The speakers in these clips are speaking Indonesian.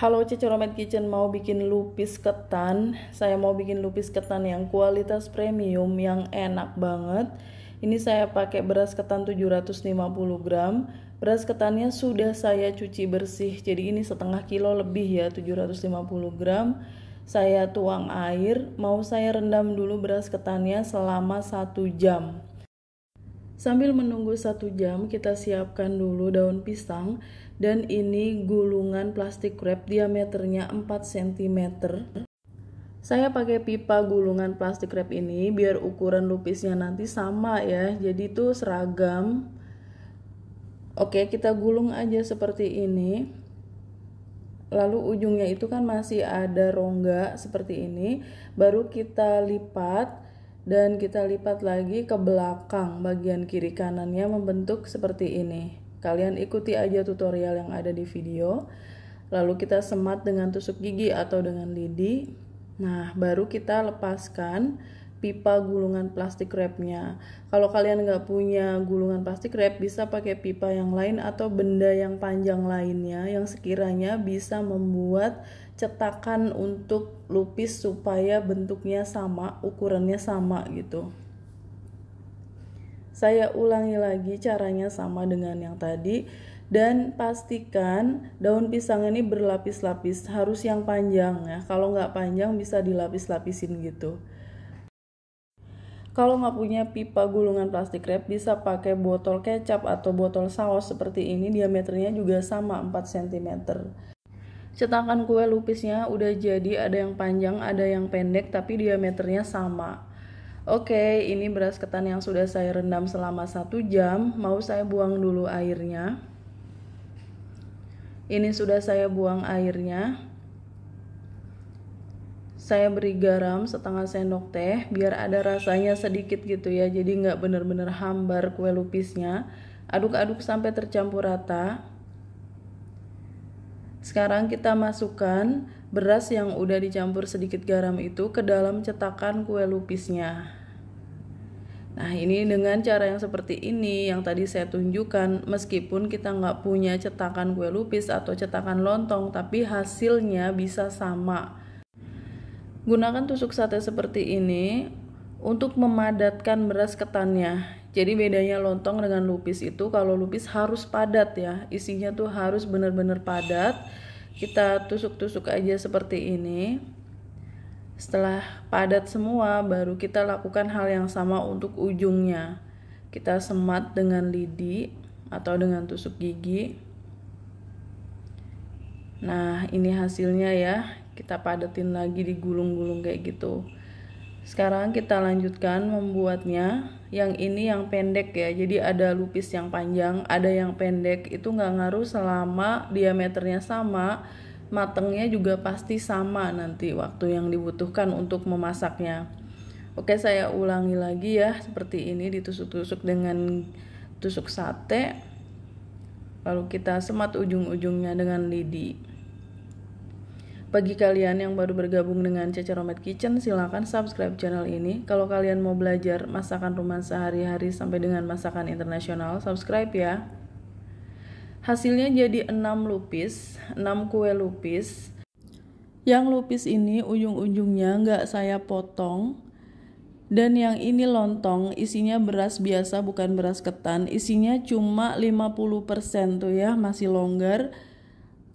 Halo Cicoromet Kitchen mau bikin lupis ketan Saya mau bikin lupis ketan yang kualitas premium yang enak banget Ini saya pakai beras ketan 750 gram Beras ketannya sudah saya cuci bersih Jadi ini setengah kilo lebih ya 750 gram Saya tuang air Mau saya rendam dulu beras ketannya selama 1 jam Sambil menunggu satu jam, kita siapkan dulu daun pisang dan ini gulungan plastik wrap diameternya 4 cm. Saya pakai pipa gulungan plastik wrap ini biar ukuran lupisnya nanti sama ya, jadi itu seragam. Oke, kita gulung aja seperti ini. Lalu ujungnya itu kan masih ada rongga seperti ini, baru kita lipat dan kita lipat lagi ke belakang bagian kiri kanannya membentuk seperti ini. Kalian ikuti aja tutorial yang ada di video. Lalu kita semat dengan tusuk gigi atau dengan lidi. Nah, baru kita lepaskan pipa gulungan plastik wrapnya. Kalau kalian nggak punya gulungan plastik wrap, bisa pakai pipa yang lain atau benda yang panjang lainnya yang sekiranya bisa membuat cetakan untuk lupis supaya bentuknya sama, ukurannya sama gitu. Saya ulangi lagi caranya sama dengan yang tadi dan pastikan daun pisang ini berlapis-lapis harus yang panjang ya kalau nggak panjang bisa dilapis-lapisin gitu kalau nggak punya pipa gulungan plastik wrap bisa pakai botol kecap atau botol saus seperti ini diameternya juga sama 4 cm cetakan kue lupisnya udah jadi ada yang panjang ada yang pendek tapi diameternya sama Oke, okay, ini beras ketan yang sudah saya rendam selama satu jam. Mau saya buang dulu airnya. Ini sudah saya buang airnya. Saya beri garam setengah sendok teh biar ada rasanya sedikit gitu ya. Jadi nggak bener-bener hambar kue lupisnya. Aduk-aduk sampai tercampur rata. Sekarang kita masukkan beras yang udah dicampur sedikit garam itu ke dalam cetakan kue lupisnya. Nah ini dengan cara yang seperti ini yang tadi saya tunjukkan meskipun kita nggak punya cetakan kue lupis atau cetakan lontong tapi hasilnya bisa sama. Gunakan tusuk sate seperti ini untuk memadatkan beras ketannya. Jadi bedanya lontong dengan lupis itu kalau lupis harus padat ya isinya tuh harus benar-benar padat. Kita tusuk-tusuk aja seperti ini. Setelah padat semua, baru kita lakukan hal yang sama untuk ujungnya. Kita semat dengan lidi atau dengan tusuk gigi. Nah, ini hasilnya ya. Kita padatin lagi digulung-gulung kayak gitu. Sekarang kita lanjutkan membuatnya. Yang ini yang pendek ya. Jadi ada lupis yang panjang, ada yang pendek. Itu nggak ngaruh selama diameternya sama Matengnya juga pasti sama nanti waktu yang dibutuhkan untuk memasaknya. Oke, saya ulangi lagi ya, seperti ini ditusuk-tusuk dengan tusuk sate. Lalu kita semat ujung-ujungnya dengan lidi. Bagi kalian yang baru bergabung dengan Romet Kitchen, silahkan subscribe channel ini. Kalau kalian mau belajar masakan rumah sehari-hari sampai dengan masakan internasional, subscribe ya. Hasilnya jadi 6 lupis, 6 kue lupis. Yang lupis ini ujung-ujungnya nggak saya potong. Dan yang ini lontong, isinya beras biasa bukan beras ketan. Isinya cuma 50% tuh ya, masih longgar.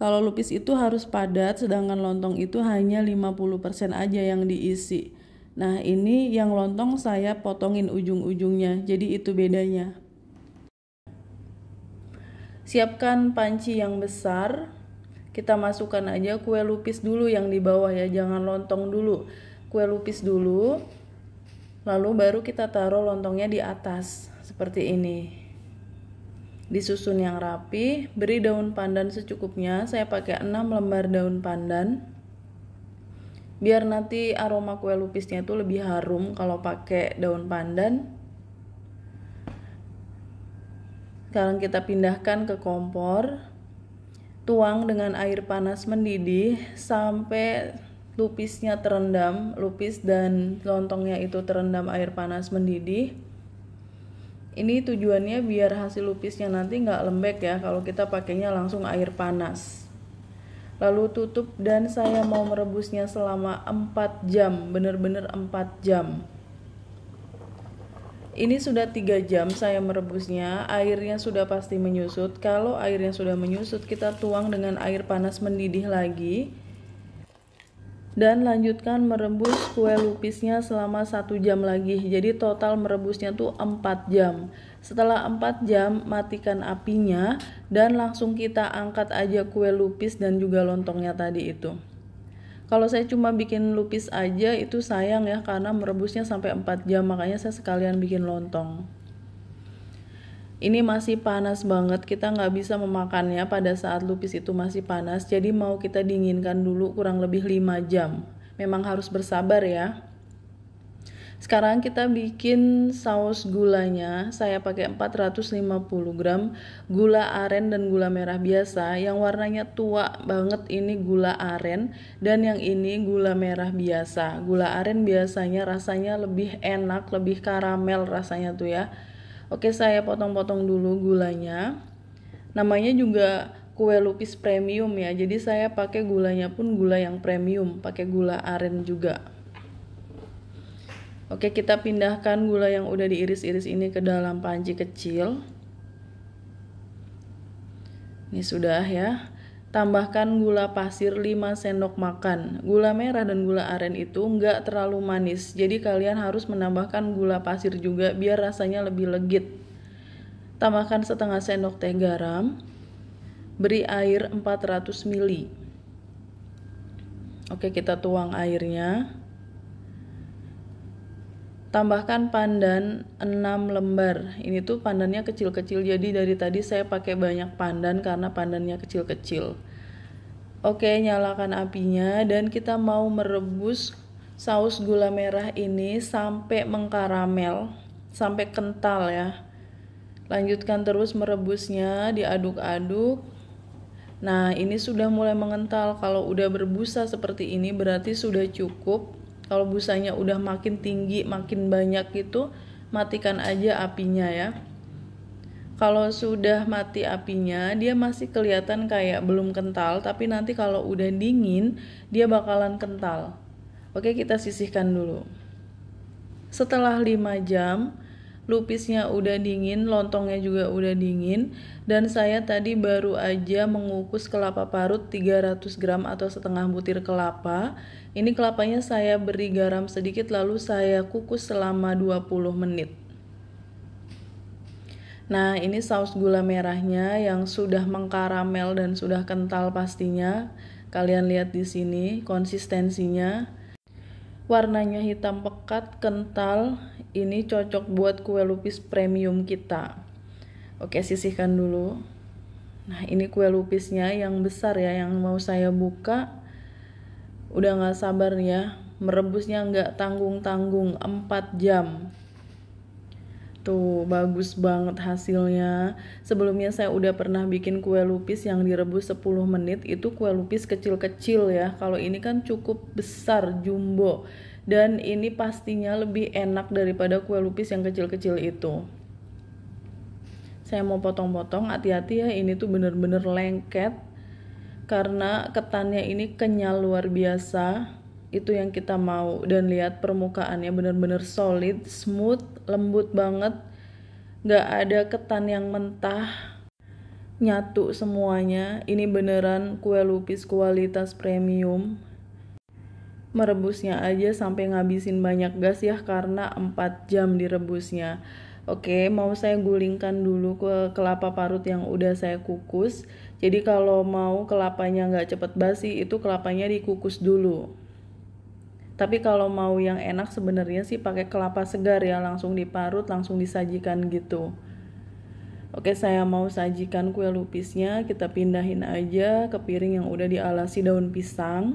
Kalau lupis itu harus padat, sedangkan lontong itu hanya 50% aja yang diisi. Nah, ini yang lontong saya potongin ujung-ujungnya. Jadi itu bedanya. Siapkan panci yang besar. Kita masukkan aja kue lupis dulu yang di bawah ya, jangan lontong dulu. Kue lupis dulu. Lalu baru kita taruh lontongnya di atas seperti ini. Disusun yang rapi, beri daun pandan secukupnya. Saya pakai 6 lembar daun pandan biar nanti aroma kue lupisnya itu lebih harum kalau pakai daun pandan Sekarang kita pindahkan ke kompor. Tuang dengan air panas mendidih sampai lupisnya terendam, lupis dan lontongnya itu terendam air panas mendidih. Ini tujuannya biar hasil lupisnya nanti nggak lembek ya kalau kita pakainya langsung air panas. Lalu tutup dan saya mau merebusnya selama 4 jam, bener-bener 4 jam. Ini sudah 3 jam saya merebusnya, airnya sudah pasti menyusut. Kalau airnya sudah menyusut, kita tuang dengan air panas mendidih lagi. Dan lanjutkan merebus kue lupisnya selama satu jam lagi. Jadi total merebusnya tuh 4 jam. Setelah 4 jam, matikan apinya dan langsung kita angkat aja kue lupis dan juga lontongnya tadi itu. Kalau saya cuma bikin lupis aja itu sayang ya karena merebusnya sampai 4 jam makanya saya sekalian bikin lontong. Ini masih panas banget, kita nggak bisa memakannya pada saat lupis itu masih panas, jadi mau kita dinginkan dulu kurang lebih 5 jam. Memang harus bersabar ya. Sekarang kita bikin saus gulanya. Saya pakai 450 gram gula aren dan gula merah biasa. Yang warnanya tua banget ini gula aren dan yang ini gula merah biasa. Gula aren biasanya rasanya lebih enak, lebih karamel rasanya tuh ya. Oke, saya potong-potong dulu gulanya. Namanya juga kue lupis premium ya. Jadi saya pakai gulanya pun gula yang premium, pakai gula aren juga. Oke, kita pindahkan gula yang udah diiris-iris ini ke dalam panci kecil. Ini sudah ya. Tambahkan gula pasir 5 sendok makan. Gula merah dan gula aren itu nggak terlalu manis, jadi kalian harus menambahkan gula pasir juga biar rasanya lebih legit. Tambahkan setengah sendok teh garam. Beri air 400 ml. Oke, kita tuang airnya tambahkan pandan 6 lembar ini tuh pandannya kecil-kecil jadi dari tadi saya pakai banyak pandan karena pandannya kecil-kecil oke nyalakan apinya dan kita mau merebus saus gula merah ini sampai mengkaramel sampai kental ya lanjutkan terus merebusnya diaduk-aduk nah ini sudah mulai mengental kalau udah berbusa seperti ini berarti sudah cukup kalau busanya udah makin tinggi makin banyak gitu matikan aja apinya ya kalau sudah mati apinya dia masih kelihatan kayak belum kental tapi nanti kalau udah dingin dia bakalan kental oke kita sisihkan dulu setelah 5 jam lupisnya udah dingin, lontongnya juga udah dingin dan saya tadi baru aja mengukus kelapa parut 300 gram atau setengah butir kelapa. Ini kelapanya saya beri garam sedikit lalu saya kukus selama 20 menit. Nah, ini saus gula merahnya yang sudah mengkaramel dan sudah kental pastinya. Kalian lihat di sini konsistensinya. Warnanya hitam pekat, kental. Ini cocok buat kue lupis premium kita. Oke, sisihkan dulu. Nah, ini kue lupisnya yang besar ya, yang mau saya buka. Udah gak sabar ya, merebusnya gak tanggung-tanggung 4 jam. Tuh, gitu, bagus banget hasilnya. Sebelumnya saya udah pernah bikin kue lupis yang direbus 10 menit, itu kue lupis kecil-kecil ya. Kalau ini kan cukup besar, jumbo. Dan ini pastinya lebih enak daripada kue lupis yang kecil-kecil itu. Saya mau potong-potong, hati-hati ya, ini tuh bener-bener lengket. Karena ketannya ini kenyal luar biasa itu yang kita mau dan lihat permukaannya bener-bener solid, smooth, lembut banget, nggak ada ketan yang mentah, nyatu semuanya. Ini beneran kue lupis kualitas premium. Merebusnya aja sampai ngabisin banyak gas ya karena 4 jam direbusnya. Oke, mau saya gulingkan dulu ke kelapa parut yang udah saya kukus. Jadi kalau mau kelapanya nggak cepet basi, itu kelapanya dikukus dulu tapi kalau mau yang enak sebenarnya sih pakai kelapa segar ya langsung diparut langsung disajikan gitu oke saya mau sajikan kue lupisnya kita pindahin aja ke piring yang udah dialasi daun pisang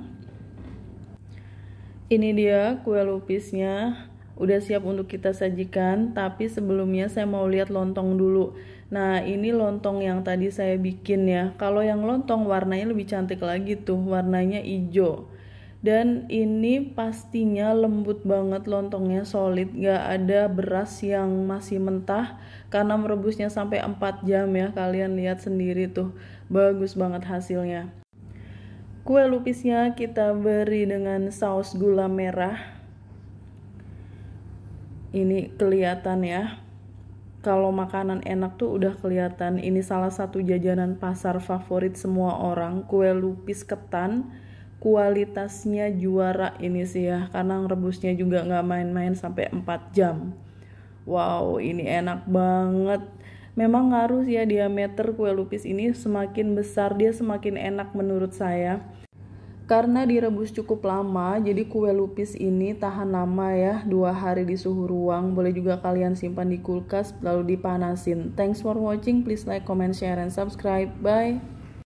ini dia kue lupisnya udah siap untuk kita sajikan tapi sebelumnya saya mau lihat lontong dulu nah ini lontong yang tadi saya bikin ya kalau yang lontong warnanya lebih cantik lagi tuh warnanya hijau dan ini pastinya lembut banget lontongnya solid gak ada beras yang masih mentah karena merebusnya sampai 4 jam ya kalian lihat sendiri tuh bagus banget hasilnya kue lupisnya kita beri dengan saus gula merah ini kelihatan ya kalau makanan enak tuh udah kelihatan ini salah satu jajanan pasar favorit semua orang kue lupis ketan kualitasnya juara ini sih ya karena rebusnya juga nggak main-main sampai 4 jam wow ini enak banget memang ngaruh ya diameter kue lupis ini semakin besar dia semakin enak menurut saya karena direbus cukup lama jadi kue lupis ini tahan lama ya dua hari di suhu ruang boleh juga kalian simpan di kulkas lalu dipanasin thanks for watching please like comment share and subscribe bye